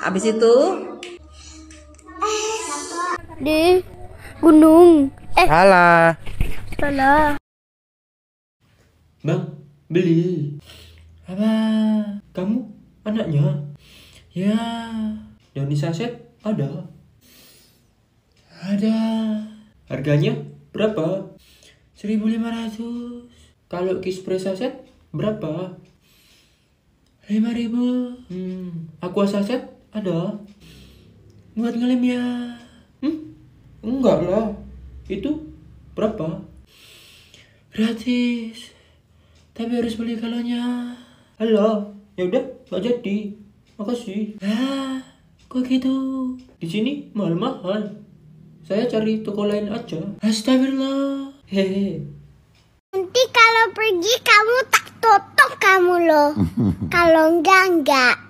Habis itu di gunung. Eh. Salah. Salah. Bang, beli. Apa? Kamu anaknya? Ya. Yang di saset ada. Ada. Harganya berapa? 1500. Kalau kispre saset berapa? lima ribu hmm. aku aset ada buat ngelem ya hmm? enggak lah itu berapa gratis tapi harus beli kalonnya halo ya udah nggak jadi makasih ah kok gitu di sini mahal mahal saya cari toko lain aja astagfirullah hehe nanti kalau pergi kamu takut kamu loh. Kalau enggak enggak.